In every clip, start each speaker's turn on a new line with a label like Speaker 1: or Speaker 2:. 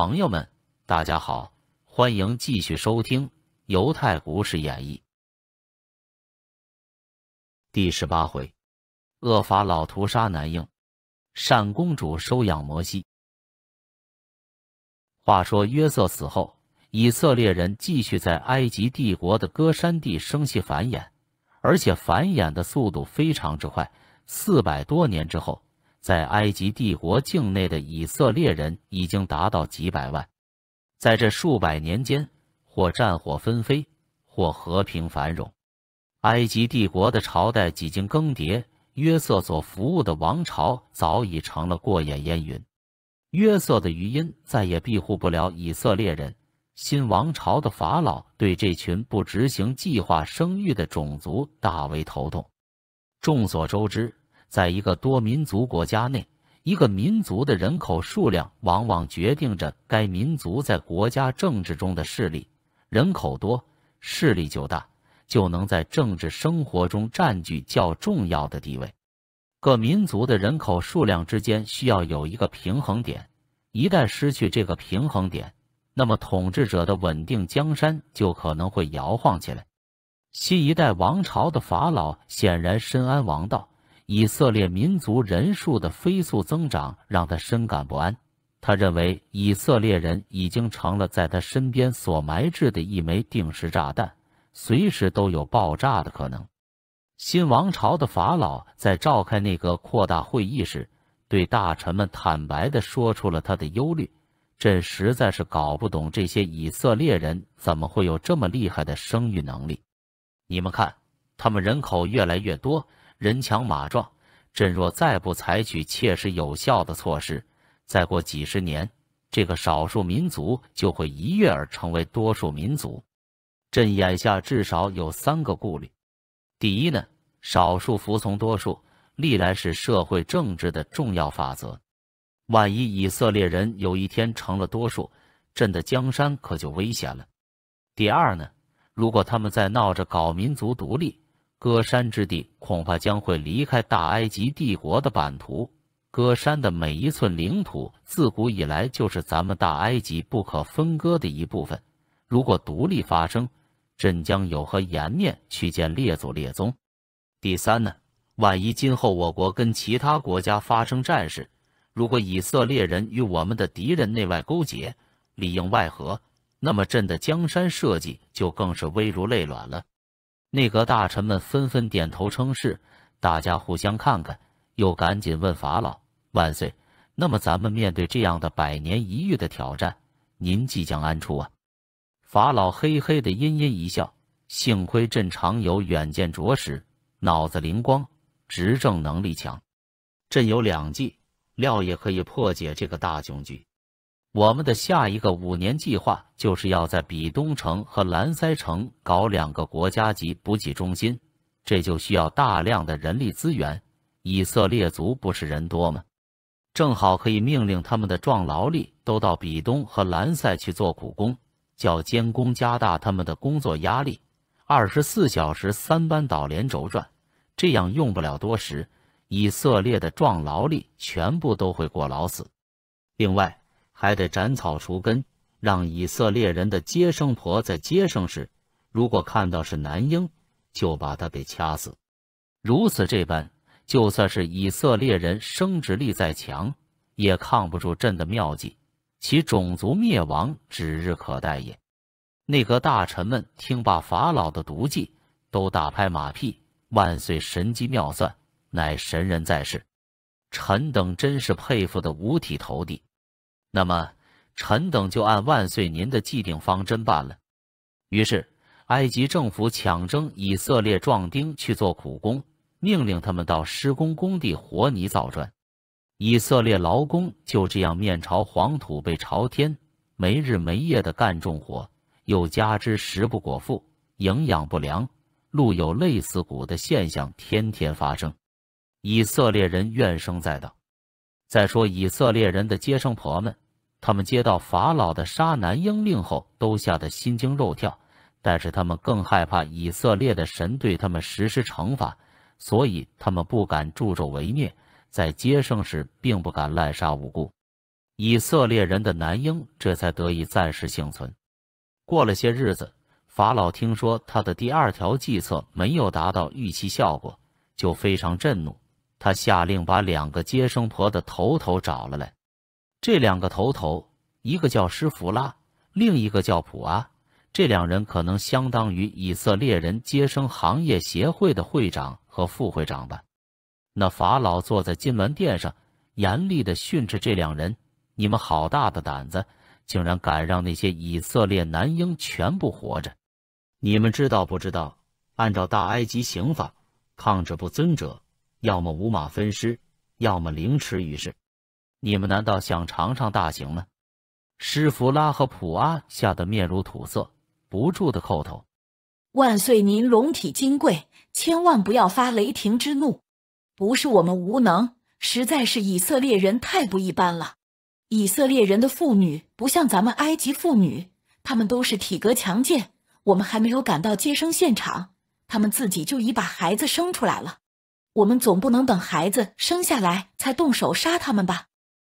Speaker 1: 朋友们，大家好，欢迎继续收听《犹太故事演义》第十八回：恶法老屠杀男婴，善公主收养摩西。话说约瑟死后，以色列人继续在埃及帝国的戈山地生息繁衍，而且繁衍的速度非常之快。四百多年之后。在埃及帝国境内的以色列人已经达到几百万。在这数百年间，或战火纷飞，或和平繁荣。埃及帝国的朝代几经更迭，约瑟所服务的王朝早已成了过眼烟云。约瑟的余音再也庇护不了以色列人。新王朝的法老对这群不执行计划生育的种族大为头痛。众所周知。在一个多民族国家内，一个民族的人口数量往往决定着该民族在国家政治中的势力。人口多，势力就大，就能在政治生活中占据较重要的地位。各民族的人口数量之间需要有一个平衡点，一旦失去这个平衡点，那么统治者的稳定江山就可能会摇晃起来。新一代王朝的法老显然深谙王道。以色列民族人数的飞速增长让他深感不安。他认为以色列人已经成了在他身边所埋置的一枚定时炸弹，随时都有爆炸的可能。新王朝的法老在召开内阁扩大会议时，对大臣们坦白地说出了他的忧虑：“朕实在是搞不懂这些以色列人怎么会有这么厉害的生育能力。你们看，他们人口越来越多。”人强马壮，朕若再不采取切实有效的措施，再过几十年，这个少数民族就会一跃而成为多数民族。朕眼下至少有三个顾虑：第一呢，少数服从多数历来是社会政治的重要法则，万一以色列人有一天成了多数，朕的江山可就危险了。第二呢，如果他们在闹着搞民族独立。戈山之地恐怕将会离开大埃及帝国的版图。戈山的每一寸领土自古以来就是咱们大埃及不可分割的一部分。如果独立发生，朕将有何颜面去见列祖列宗？第三呢，万一今后我国跟其他国家发生战事，如果以色列人与我们的敌人内外勾结、里应外合，那么朕的江山社稷就更是危如累卵了。内阁大臣们纷纷点头称是，大家互相看看，又赶紧问法老：“万岁！那么咱们面对这样的百年一遇的挑战，您即将安出啊？”法老嘿嘿的阴阴一笑：“幸亏朕常有远见卓识，脑子灵光，执政能力强。朕有两计，料也可以破解这个大窘局。”我们的下一个五年计划就是要在比东城和蓝塞城搞两个国家级补给中心，这就需要大量的人力资源。以色列族不是人多吗？正好可以命令他们的壮劳力都到比东和蓝塞去做苦工，叫监工加大他们的工作压力，二十四小时三班倒连轴转。这样用不了多时，以色列的壮劳力全部都会过劳死。另外，还得斩草除根，让以色列人的接生婆在接生时，如果看到是男婴，就把他给掐死。如此这般，就算是以色列人生殖力再强，也抗不住朕的妙计，其种族灭亡指日可待也。内阁大臣们听罢法老的毒计，都大拍马屁：“万岁，神机妙算，乃神人在世，臣等真是佩服的五体投地。”那么，臣等就按万岁您的既定方针办了。于是，埃及政府抢征以色列壮丁去做苦工，命令他们到施工工地和泥造砖。以色列劳工就这样面朝黄土背朝天，没日没夜的干重活，又加之食不果腹、营养不良、路有累死骨的现象天天发生，以色列人怨声载道。再说以色列人的接生婆们，他们接到法老的杀男婴令后，都吓得心惊肉跳。但是他们更害怕以色列的神对他们实施惩罚，所以他们不敢助纣为虐，在接生时并不敢滥杀无辜。以色列人的男婴这才得以暂时幸存。过了些日子，法老听说他的第二条计策没有达到预期效果，就非常震怒。他下令把两个接生婆的头头找了来。这两个头头，一个叫施弗拉，另一个叫普阿。这两人可能相当于以色列人接生行业协会的会长和副会长吧。那法老坐在金銮殿上，严厉的训斥这两人：“你们好大的胆子，竟然敢让那些以色列男婴全部活着！你们知道不知道？按照大埃及刑法，抗旨不遵者……”要么五马分尸，要么凌迟于世。你们难道想尝尝大刑吗？施弗拉和普阿吓得面如土色，不住的叩头。
Speaker 2: 万岁！您龙体金贵，千万不要发雷霆之怒。不是我们无能，实在是以色列人太不一般了。以色列人的妇女不像咱们埃及妇女，他们都是体格强健。我们还没有赶到接生现场，他们自己就已把孩子生出来了。我们总不能等孩子生下来才动手杀他们吧？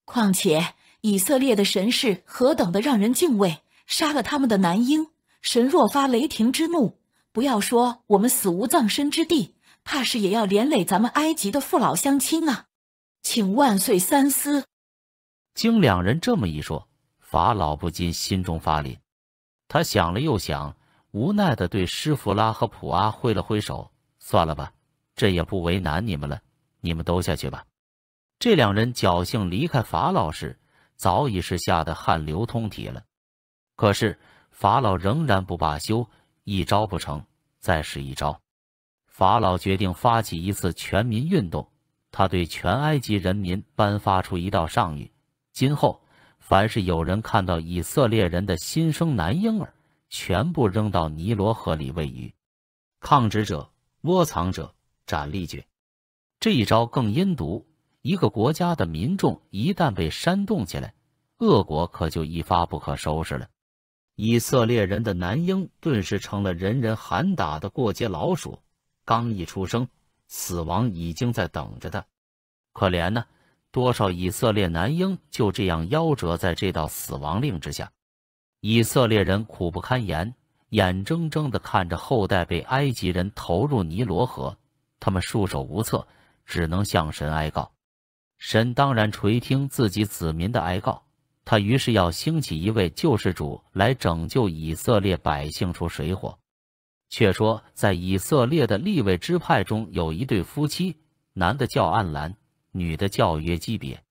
Speaker 2: 况且以色列的神是何等的让人敬畏，杀了他们的男婴，神若发雷霆之怒，不要说我们死无葬身之地，怕是也要连累咱们埃及的父老乡亲啊！请万岁三
Speaker 1: 思。经两人这么一说，法老不禁心中发凛，他想了又想，无奈的对施弗拉和普阿挥了挥手，算了吧。这也不为难你们了，你们都下去吧。这两人侥幸离开法老时，早已是吓得汗流通体了。可是法老仍然不罢休，一招不成再使一招。法老决定发起一次全民运动，他对全埃及人民颁发出一道上谕：今后凡是有人看到以色列人的新生男婴儿，全部扔到尼罗河里喂鱼。抗旨者、窝藏者。斩立决！这一招更阴毒。一个国家的民众一旦被煽动起来，恶果可就一发不可收拾了。以色列人的男婴顿时成了人人喊打的过街老鼠，刚一出生，死亡已经在等着他。可怜呢，多少以色列男婴就这样夭折在这道死亡令之下。以色列人苦不堪言，眼睁睁的看着后代被埃及人投入尼罗河。他们束手无策，只能向神哀告。神当然垂听自己子民的哀告，他于是要兴起一位救世主来拯救以色列百姓出水火。却说，在以色列的立位支派中，有一对夫妻，男的叫暗兰，女的叫约基别。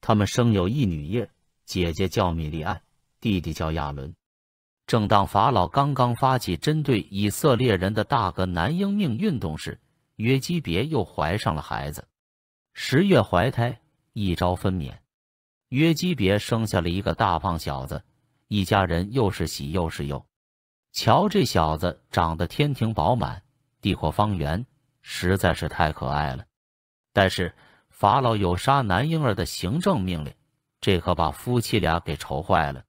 Speaker 1: 他们生有一女叶，姐姐叫米利安，弟弟叫亚伦。正当法老刚刚发起针对以色列人的大革男婴命运动时，约基别又怀上了孩子，十月怀胎，一朝分娩。约基别生下了一个大胖小子，一家人又是喜又是忧。瞧这小子长得天庭饱满，地阔方圆，实在是太可爱了。但是法老有杀男婴儿的行政命令，这可把夫妻俩给愁坏了。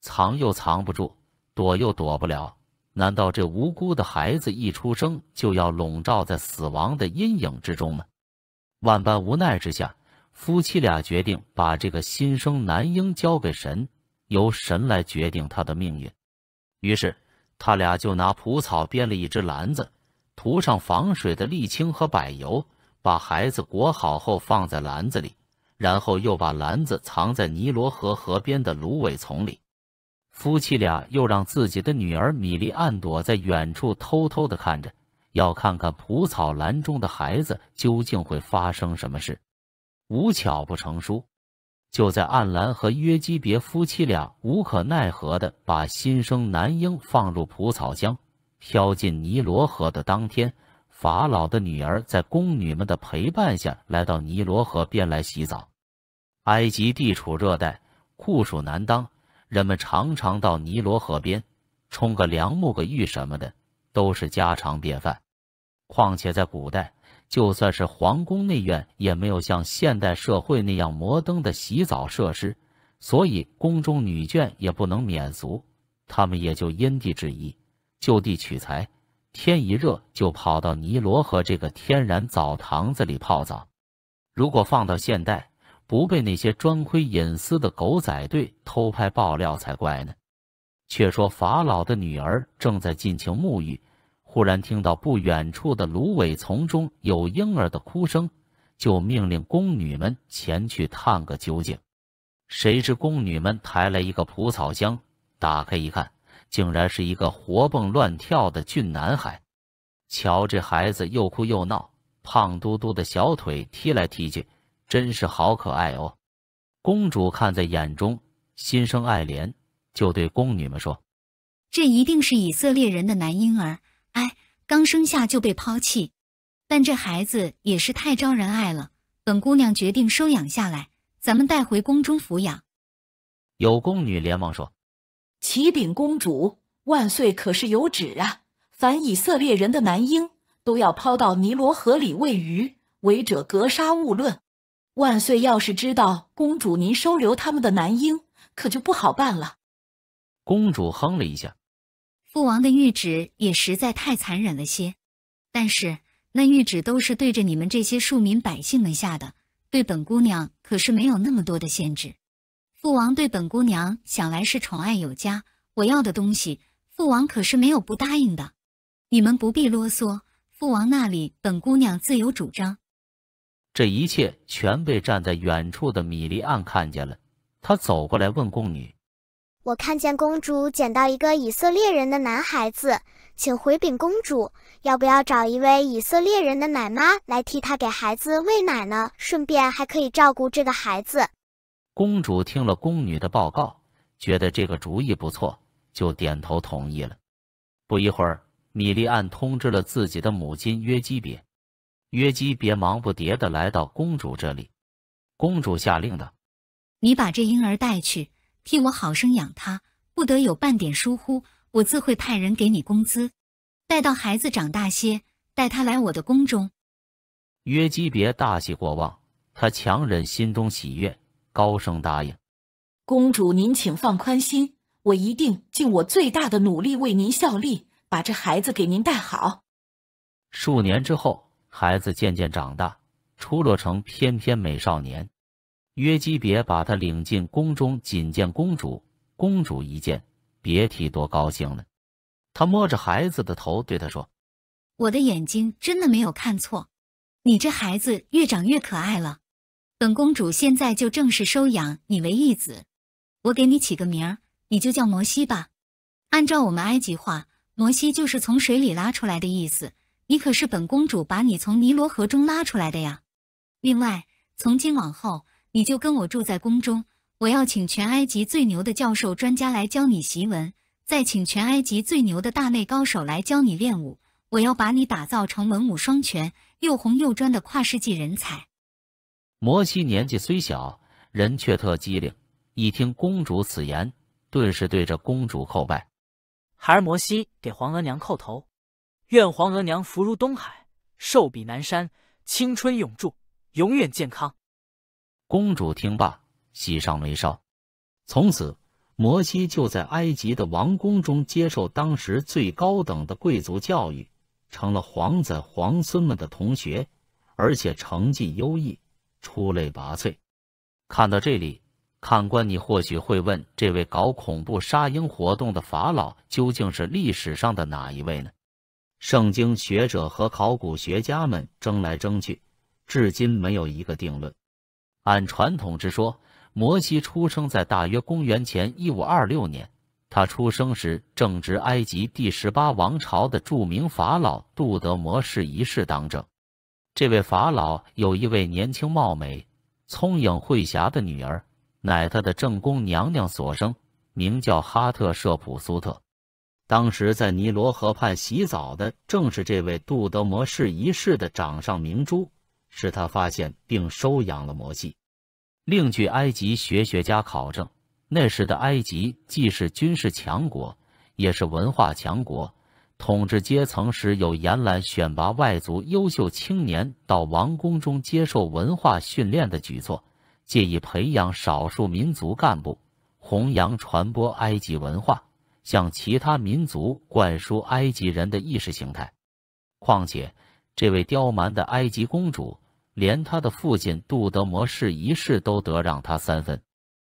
Speaker 1: 藏又藏不住，躲又躲不了。难道这无辜的孩子一出生就要笼罩在死亡的阴影之中吗？万般无奈之下，夫妻俩决定把这个新生男婴交给神，由神来决定他的命运。于是，他俩就拿蒲草编了一只篮子，涂上防水的沥青和柏油，把孩子裹好后放在篮子里，然后又把篮子藏在尼罗河河边的芦苇丛里。夫妻俩又让自己的女儿米莉暗躲在远处，偷偷的看着，要看看蒲草栏中的孩子究竟会发生什么事。无巧不成书，就在暗兰和约基别夫妻俩无可奈何的把新生男婴放入蒲草箱，飘进尼罗河的当天，法老的女儿在宫女们的陪伴下来到尼罗河边来洗澡。埃及地处热带，酷暑难当。人们常常到尼罗河边冲个凉、沐个浴什么的，都是家常便饭。况且在古代，就算是皇宫内院，也没有像现代社会那样摩登的洗澡设施，所以宫中女眷也不能免俗。他们也就因地制宜，就地取材，天一热就跑到尼罗河这个天然澡堂子里泡澡。如果放到现代，不被那些专窥隐私的狗仔队偷拍爆料才怪呢！却说法老的女儿正在尽情沐浴，忽然听到不远处的芦苇丛中有婴儿的哭声，就命令宫女们前去探个究竟。谁知宫女们抬来一个蒲草箱，打开一看，竟然是一个活蹦乱跳的俊男孩。瞧这孩子又哭又闹，胖嘟嘟的小腿踢来踢去。真是好可爱哦！公主看在眼中，心生爱怜，就对宫女们说：“
Speaker 3: 这一定是以色列人的男婴儿，哎，刚生下就被抛弃。但这孩子也是太招人爱了，本姑娘决定收养下来，咱们带回宫中抚养。”
Speaker 1: 有宫女连忙说：“
Speaker 3: 启禀公
Speaker 2: 主，万岁可是有旨啊，凡以色列人的男婴都要抛到尼罗河里喂鱼，违者格杀勿论。”万岁，要是知道
Speaker 3: 公主您收留他们的男婴，可就不好办了。
Speaker 1: 公主哼了一下，
Speaker 3: 父王的谕旨也实在太残忍了些。但是那谕旨都是对着你们这些庶民百姓们下的，对本姑娘可是没有那么多的限制。父王对本姑娘想来是宠爱有加，我要的东西，父王可是没有不答应的。你们不必啰嗦，父王那里本姑娘自有主张。
Speaker 1: 这一切全被站在远处的米利安看见了。他走过来问宫女：“
Speaker 3: 我看见公主捡到一个以色列人的男孩子，请回禀公主，要不要找一位以色列人的奶妈来替他给孩子喂奶呢？顺便还可以照顾这个孩子。”
Speaker 1: 公主听了宫女的报告，觉得这个主意不错，就点头同意了。不一会儿，米利安通知了自己的母亲约基别。约基别忙不迭地来到公主这里，公主下令道：“
Speaker 3: 你把这婴儿带去，替我好生养他，不得有半点疏忽。我自会派人给你工资。待到孩子长大些，带他来我的宫中。”
Speaker 1: 约基别大喜过望，他强忍心中喜悦，高声答应：“
Speaker 2: 公主，您请放宽心，我一定尽我最大的努力为您效力，把这孩子给您带好。”
Speaker 1: 数年之后。孩子渐渐长大，出落成翩翩美少年。约基别把他领进宫中，仅见公主。公主一见，别提多高兴了。她摸着孩子的头，对他说：“
Speaker 3: 我的眼睛真的没有看错，你这孩子越长越可爱了。本公主现在就正式收养你为义子。我给你起个名儿，你就叫摩西吧。按照我们埃及话，摩西就是从水里拉出来的意思。”你可是本公主把你从尼罗河中拉出来的呀！另外，从今往后你就跟我住在宫中。我要请全埃及最牛的教授专家来教你习文，再请全埃及最牛的大内高手来教你练武。我要把你打造成文武双全、又红又专的跨世纪人才。
Speaker 1: 摩西年纪虽小，人却特机灵。一听公主此言，顿时对着公主叩拜：“
Speaker 2: 孩儿摩西给皇额娘叩头。”愿皇额娘福如东海，寿比
Speaker 1: 南山，青春
Speaker 2: 永驻，永远健康。
Speaker 1: 公主听罢，喜上眉梢。从此，摩西就在埃及的王宫中接受当时最高等的贵族教育，成了皇子皇孙们的同学，而且成绩优异，出类拔萃。看到这里，看官你或许会问：这位搞恐怖杀婴活动的法老，究竟是历史上的哪一位呢？圣经学者和考古学家们争来争去，至今没有一个定论。按传统之说，摩西出生在大约公元前一五二六年，他出生时正值埃及第十八王朝的著名法老杜德摩氏一世当政。这位法老有一位年轻貌美、聪颖慧黠的女儿，乃他的正宫娘娘所生，名叫哈特舍普苏特。当时在尼罗河畔洗澡的正是这位杜德摩士一世的掌上明珠，是他发现并收养了摩西。另据埃及学学家考证，那时的埃及既是军事强国，也是文化强国。统治阶层时有延揽选拔外族优秀青年到王宫中接受文化训练的举措，借以培养少数民族干部，弘扬传播埃及文化。向其他民族灌输埃及人的意识形态。况且，这位刁蛮的埃及公主，连她的父亲杜德摩一世都得让她三分。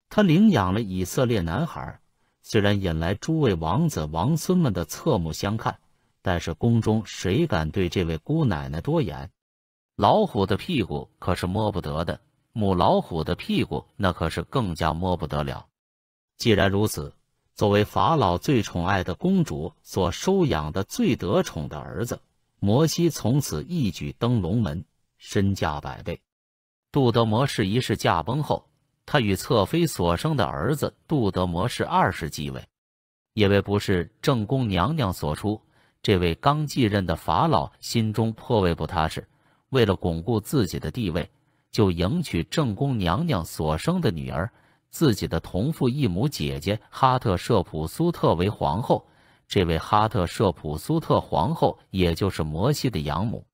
Speaker 1: 她领养了以色列男孩，虽然引来诸位王子王孙们的侧目相看，但是宫中谁敢对这位姑奶奶多言？老虎的屁股可是摸不得的，母老虎的屁股那可是更加摸不得了。既然如此。作为法老最宠爱的公主所收养的最得宠的儿子，摩西从此一举登龙门，身价百倍。杜德摩氏一世驾崩后，他与侧妃所生的儿子杜德摩氏二世继位。因为不是正宫娘娘所出，这位刚继任的法老心中颇为不踏实。为了巩固自己的地位，就迎娶正宫娘娘所生的女儿。自己的同父异母姐姐哈特舍普苏特为皇后，这位哈特舍普苏特皇后，也就是摩西的养母。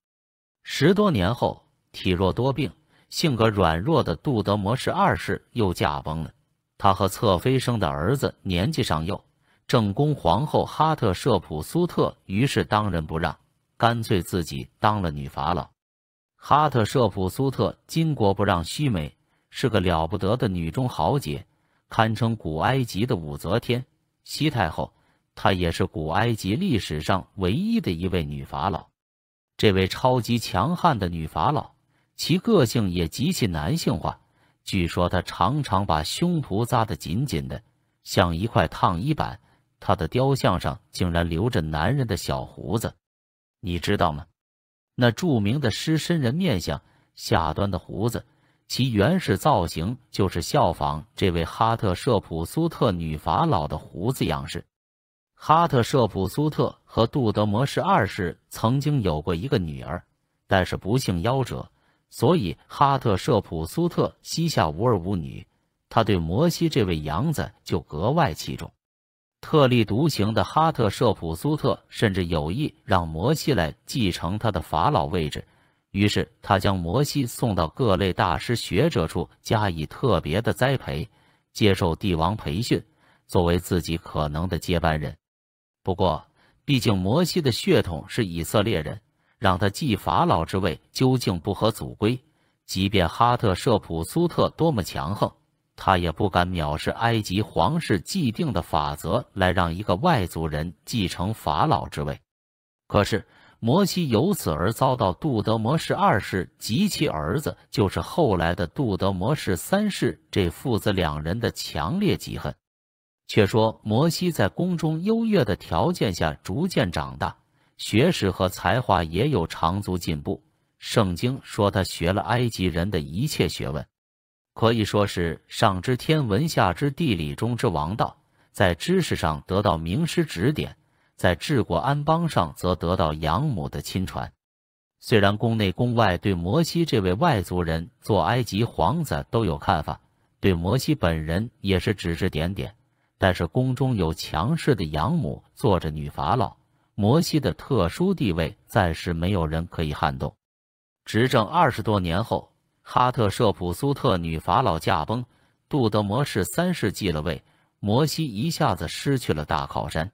Speaker 1: 十多年后，体弱多病、性格软弱的杜德摩十二世又驾崩了。他和侧妃生的儿子年纪尚幼，正宫皇后哈特舍普苏特于是当仁不让，干脆自己当了女法老。哈特舍普苏特巾帼不让须眉。是个了不得的女中豪杰，堪称古埃及的武则天、西太后。她也是古埃及历史上唯一的一位女法老。这位超级强悍的女法老，其个性也极其男性化。据说她常常把胸脯扎得紧紧的，像一块烫衣板。她的雕像上竟然留着男人的小胡子，你知道吗？那著名的狮身人面像下端的胡子。其原始造型就是效仿这位哈特舍普苏特女法老的胡子样式。哈特舍普苏特和杜德摩士二世曾经有过一个女儿，但是不幸夭折，所以哈特舍普苏特膝下无儿无女，他对摩西这位养子就格外器重。特立独行的哈特舍普苏特甚至有意让摩西来继承他的法老位置。于是，他将摩西送到各类大师学者处加以特别的栽培，接受帝王培训，作为自己可能的接班人。不过，毕竟摩西的血统是以色列人，让他继法老之位，究竟不合祖规。即便哈特舍普苏特多么强横，他也不敢藐视埃及皇室既定的法则，来让一个外族人继承法老之位。可是。摩西由此而遭到杜德摩氏二世及其儿子，就是后来的杜德摩氏三世这父子两人的强烈嫉恨。却说摩西在宫中优越的条件下逐渐长大，学识和才华也有长足进步。圣经说他学了埃及人的一切学问，可以说是上知天文，下知地理，中知王道，在知识上得到名师指点。在治国安邦上，则得到养母的亲传。虽然宫内宫外对摩西这位外族人做埃及皇子都有看法，对摩西本人也是指指点点，但是宫中有强势的养母做着女法老，摩西的特殊地位暂时没有人可以撼动。执政二十多年后，哈特舍普苏特女法老驾崩，杜德摩氏三世继了位，摩西一下子失去了大靠山。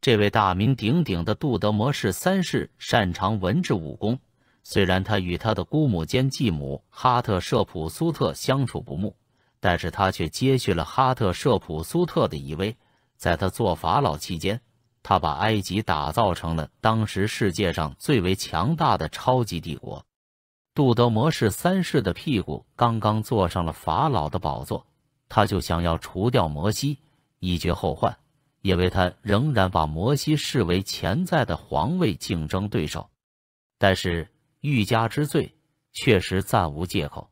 Speaker 1: 这位大名鼎鼎的杜德摩士三世擅长文治武功。虽然他与他的姑母兼继母哈特舍普苏特相处不睦，但是他却接续了哈特舍普苏特的遗威。在他做法老期间，他把埃及打造成了当时世界上最为强大的超级帝国。杜德摩士三世的屁股刚刚坐上了法老的宝座，他就想要除掉摩西，以绝后患。因为他仍然把摩西视为潜在的皇位竞争对手，但是欲加之罪，确实暂无借口。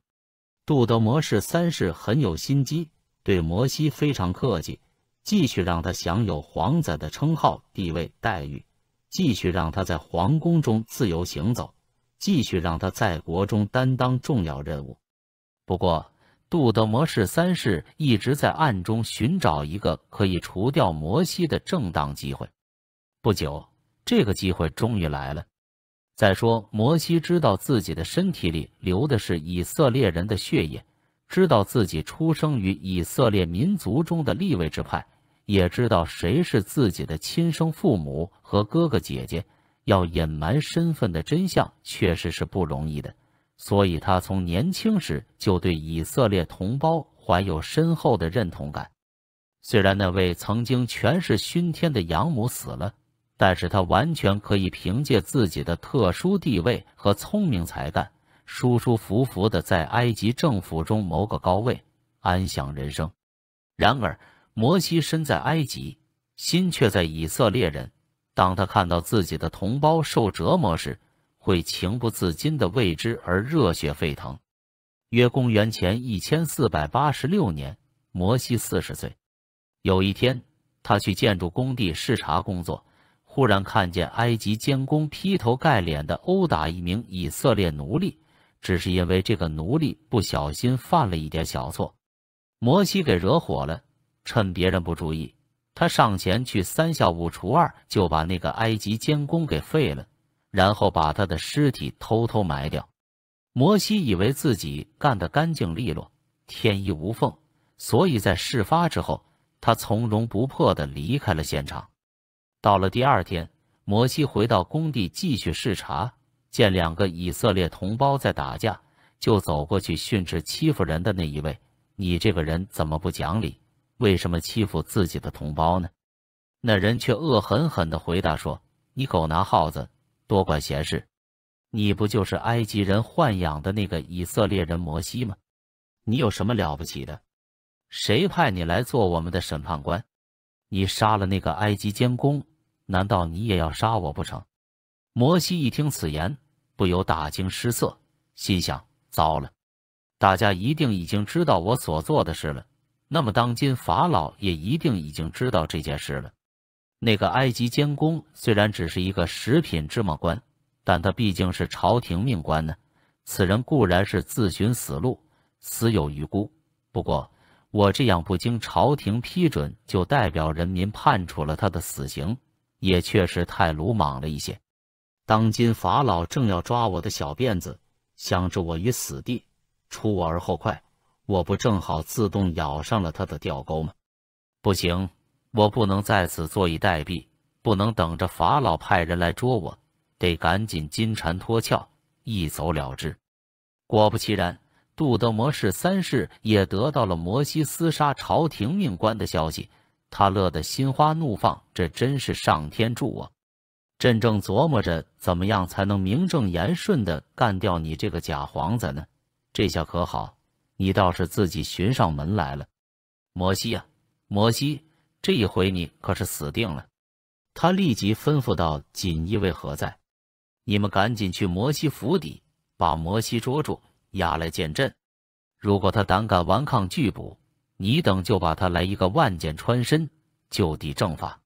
Speaker 1: 杜德摩氏三世很有心机，对摩西非常客气，继续让他享有皇子的称号、地位、待遇，继续让他在皇宫中自由行走，继续让他在国中担当重要任务。不过，杜德摩氏三世一直在暗中寻找一个可以除掉摩西的正当机会。不久，这个机会终于来了。再说，摩西知道自己的身体里流的是以色列人的血液，知道自己出生于以色列民族中的立位之派，也知道谁是自己的亲生父母和哥哥姐姐。要隐瞒身份的真相，确实是不容易的。所以他从年轻时就对以色列同胞怀有深厚的认同感。虽然那位曾经权势熏天的养母死了，但是他完全可以凭借自己的特殊地位和聪明才干，舒舒服服地在埃及政府中谋个高位，安享人生。然而，摩西身在埃及，心却在以色列人。当他看到自己的同胞受折磨时，会情不自禁的为之而热血沸腾。约公元前一千四百八十六年，摩西四十岁。有一天，他去建筑工地视察工作，忽然看见埃及监工劈头盖脸的殴打一名以色列奴隶，只是因为这个奴隶不小心犯了一点小错。摩西给惹火了，趁别人不注意，他上前去三下五除二就把那个埃及监工给废了。然后把他的尸体偷偷埋掉。摩西以为自己干得干净利落、天衣无缝，所以在事发之后，他从容不迫地离开了现场。到了第二天，摩西回到工地继续视察，见两个以色列同胞在打架，就走过去训斥欺负人的那一位：“你这个人怎么不讲理？为什么欺负自己的同胞呢？”那人却恶狠狠地回答说：“你狗拿耗子！”多管闲事！你不就是埃及人豢养的那个以色列人摩西吗？你有什么了不起的？谁派你来做我们的审判官？你杀了那个埃及监工，难道你也要杀我不成？摩西一听此言，不由大惊失色，心想：糟了，大家一定已经知道我所做的事了，那么当今法老也一定已经知道这件事了。那个埃及监工虽然只是一个食品芝麻官，但他毕竟是朝廷命官呢。此人固然是自寻死路，死有余辜。不过我这样不经朝廷批准就代表人民判处了他的死刑，也确实太鲁莽了一些。当今法老正要抓我的小辫子，想置我于死地，出我而后快。我不正好自动咬上了他的钓钩吗？不行。我不能在此坐以待毙，不能等着法老派人来捉我，得赶紧金蝉脱壳，一走了之。果不其然，杜德摩氏三世也得到了摩西厮杀朝廷命官的消息，他乐得心花怒放，这真是上天助我。朕正琢磨着怎么样才能名正言顺地干掉你这个假皇子呢，这下可好，你倒是自己寻上门来了，摩西呀，摩西！这一回你可是死定了！他立即吩咐道：“锦衣卫何在？你们赶紧去摩西府邸，把摩西捉住，押来见朕。如果他胆敢顽抗拒捕，你等就把他来一个万箭穿身，就地正法。”